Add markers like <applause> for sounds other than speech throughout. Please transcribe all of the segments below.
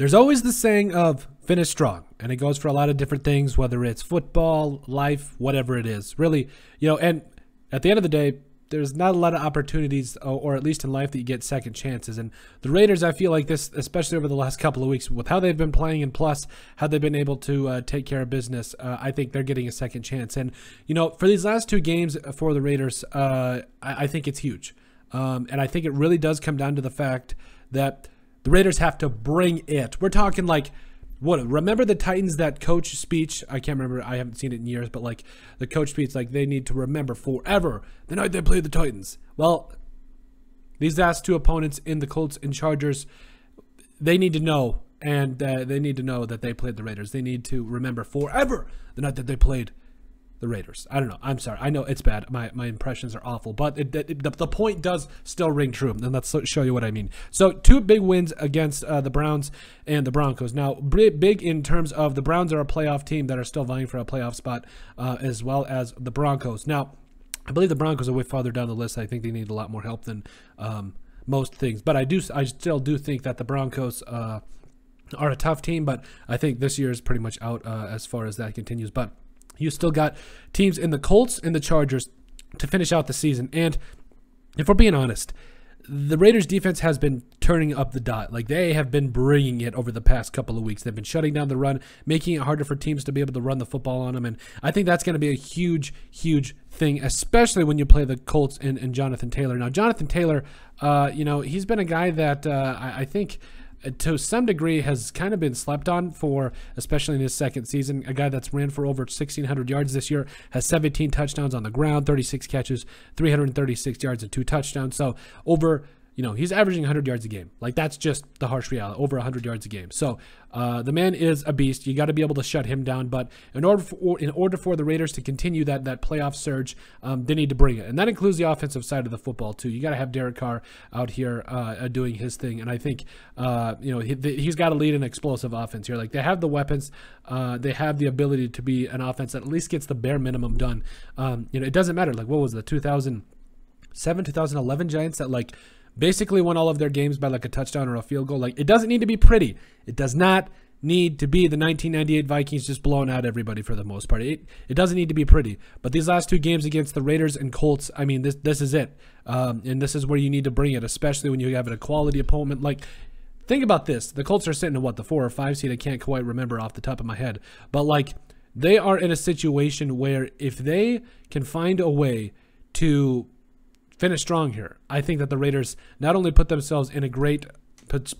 There's always the saying of finish strong, and it goes for a lot of different things, whether it's football, life, whatever it is. Really, you know, and at the end of the day, there's not a lot of opportunities, uh, or at least in life, that you get second chances. And the Raiders, I feel like this, especially over the last couple of weeks, with how they've been playing and plus how they've been able to uh, take care of business, uh, I think they're getting a second chance. And, you know, for these last two games for the Raiders, uh, I, I, think it's huge. Um, and I think it really does come down to the fact that the Raiders have to bring it. We're talking like what remember the Titans that coach speech? I can't remember. I haven't seen it in years, but like the coach speech like they need to remember forever the night they played the Titans. Well, these last two opponents in the Colts and Chargers, they need to know and uh, they need to know that they played the Raiders. They need to remember forever the night that they played the Raiders. I don't know. I'm sorry. I know it's bad. My, my impressions are awful, but it, it, the, the point does still ring true, and let's show you what I mean. So two big wins against uh, the Browns and the Broncos. Now, big in terms of the Browns are a playoff team that are still vying for a playoff spot, uh, as well as the Broncos. Now, I believe the Broncos are way farther down the list. I think they need a lot more help than um, most things, but I do I still do think that the Broncos. Uh, are a tough team, but I think this year is pretty much out uh, as far as that continues. But you still got teams in the Colts and the Chargers to finish out the season. And if we're being honest, the Raiders defense has been turning up the dot. Like they have been bringing it over the past couple of weeks. They've been shutting down the run, making it harder for teams to be able to run the football on them. And I think that's going to be a huge, huge thing, especially when you play the Colts and, and Jonathan Taylor. Now, Jonathan Taylor, uh, you know, he's been a guy that uh, I, I think – to some degree has kind of been slept on for, especially in his second season. A guy that's ran for over 1,600 yards this year has 17 touchdowns on the ground, 36 catches, 336 yards, and two touchdowns. So over you know, he's averaging 100 yards a game. Like that's just the harsh reality, over 100 yards a game. So uh, the man is a beast. You got to be able to shut him down. But in order for, in order for the Raiders to continue that that playoff surge, um, they need to bring it, and that includes the offensive side of the football too. You got to have Derek Carr out here uh, doing his thing, and I think uh, you know he, has got to lead an explosive offense here. Like they have the weapons, uh, they have the ability to be an offense that at least gets the bare minimum done. Um, you know, it doesn't matter. Like what was the 2007, 2011 Giants that like basically won all of their games by like a touchdown or a field goal. Like it doesn't need to be pretty. It does not need to be the 1998 Vikings just blowing out everybody for the most part. It, it doesn't need to be pretty. But these last two games against the Raiders and Colts, I mean, this this is it. Um, and this is where you need to bring it, especially when you have a quality opponent. Like, think about this. The Colts are sitting at what, the four or five seed? I can't quite remember off the top of my head. But like, they are in a situation where if they can find a way to finish strong here. I think that the Raiders not only put themselves in a great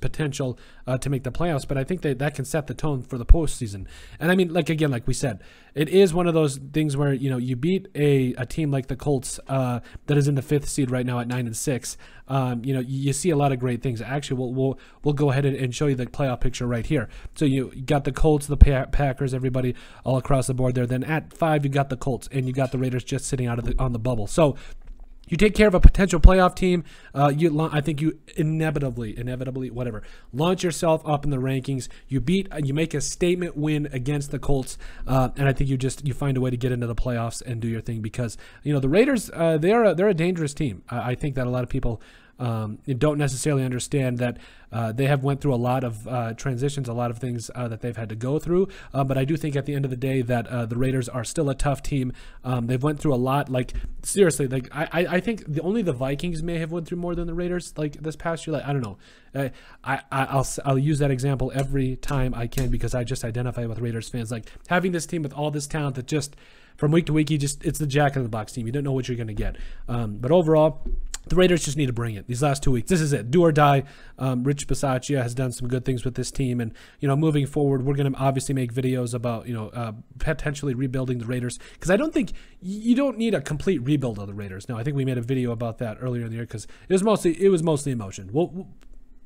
potential uh, to make the playoffs, but I think that that can set the tone for the postseason. And I mean, like again, like we said, it is one of those things where you know you beat a, a team like the Colts uh, that is in the fifth seed right now at nine and six. Um, you know, you see a lot of great things. Actually, we'll we'll, we'll go ahead and, and show you the playoff picture right here. So you got the Colts, the Packers, everybody all across the board there. Then at five, you got the Colts, and you got the Raiders just sitting out of the on the bubble. So you take care of a potential playoff team. Uh, you, I think you inevitably, inevitably, whatever, launch yourself up in the rankings. You beat, uh, you make a statement win against the Colts, uh, and I think you just you find a way to get into the playoffs and do your thing because you know the Raiders, uh, they're a, they're a dangerous team. I, I think that a lot of people um, don't necessarily understand that uh, they have went through a lot of uh, transitions, a lot of things uh, that they've had to go through. Uh, but I do think at the end of the day that uh, the Raiders are still a tough team. Um, they've went through a lot. Like seriously, like I, I think the, only the Vikings may have went through more than the Raiders. Like this past year, like I don't know. Uh, I, I I'll I'll use that example every time I can because I just identify with Raiders fans. Like having this team with all this talent that just from week to week, you just it's the jack in the box team. You don't know what you're going to get. Um, but overall the Raiders just need to bring it these last two weeks. This is it, do or die. Um, Rich Bisaccia has done some good things with this team, and you know, moving forward, we're going to obviously make videos about you know uh, potentially rebuilding the Raiders because I don't think you don't need a complete rebuild of the Raiders. No, I think we made a video about that earlier in the year because it was mostly it was mostly emotion. Well,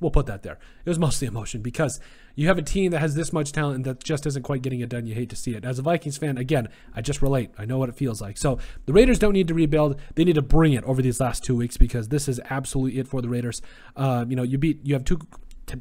We'll put that there. It was mostly <laughs> emotion because you have a team that has this much talent that just isn't quite getting it done. You hate to see it. As a Vikings fan, again, I just relate. I know what it feels like. So the Raiders don't need to rebuild. They need to bring it over these last two weeks because this is absolutely it for the Raiders. Uh, you know, you beat, you have two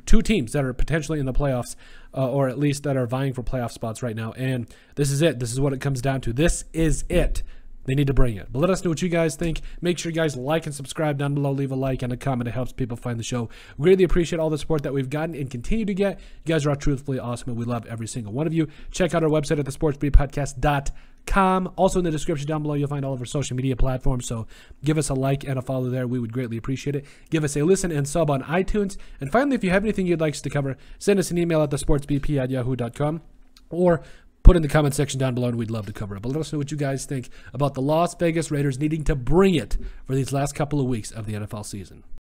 two teams that are potentially in the playoffs uh, or at least that are vying for playoff spots right now. And this is it. This is what it comes down to. This is it. They need to bring it. But let us know what you guys think. Make sure you guys like and subscribe down below. Leave a like and a comment. It helps people find the show. We really appreciate all the support that we've gotten and continue to get. You guys are truthfully awesome, and we love every single one of you. Check out our website at thesportsbreedpodcast.com. Also in the description down below, you'll find all of our social media platforms. So give us a like and a follow there. We would greatly appreciate it. Give us a listen and sub on iTunes. And finally, if you have anything you'd like us to cover, send us an email at thesportsbp at yahoo.com or put in the comment section down below and we'd love to cover it. But let us know what you guys think about the Las Vegas Raiders needing to bring it for these last couple of weeks of the NFL season.